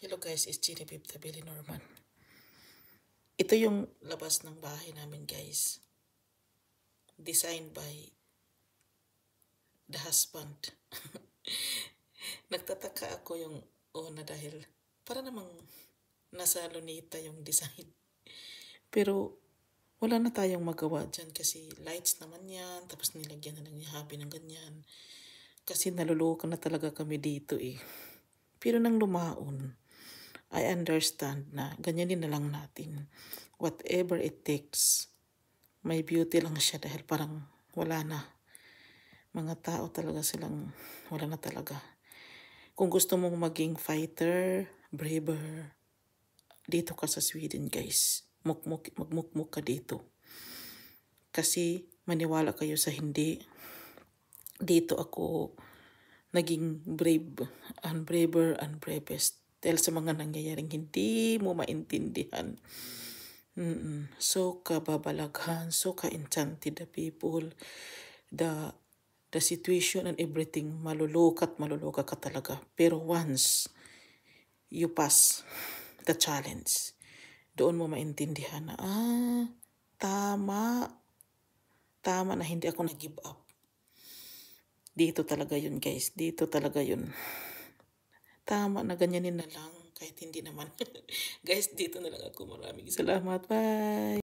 Hello guys, it's Jenny Pip Tabili Norman. Ito yung labas ng bahay namin guys. Designed by the husband. Nagtataka ako yung una dahil para namang nasa lunita yung design. Pero wala na tayong magawa dyan kasi lights naman yan, tapos nilagyan na lang ni Happy ng ganyan. Kasi naluluko na talaga kami dito eh. Pero nang lumaon, I understand na ganyanin na lang natin. Whatever it takes, may beauty lang siya dahil parang wala na. Mga tao talaga silang wala na talaga. Kung gusto mong maging fighter, braver, dito ka sa Sweden guys. Mukmuk, magmukmuk ka dito. Kasi maniwala kayo sa hindi. Dito ako naging brave, and braver, and bravest dahil sa mga nangyayaring hindi mo maintindihan. Mm-mm. So kababalaghan, so ka-enchanted the people, the, the situation and everything, maluloka at maluloka ka talaga. Pero once you pass the challenge, doon mo maintindihan na, ah, tama, tama na hindi ako nag-give up. Dito talaga yun guys, dito talaga yun. Tama na ganyanin na lang kahit hindi naman. Guys, dito na lang ako. Maraming salamat. Bye!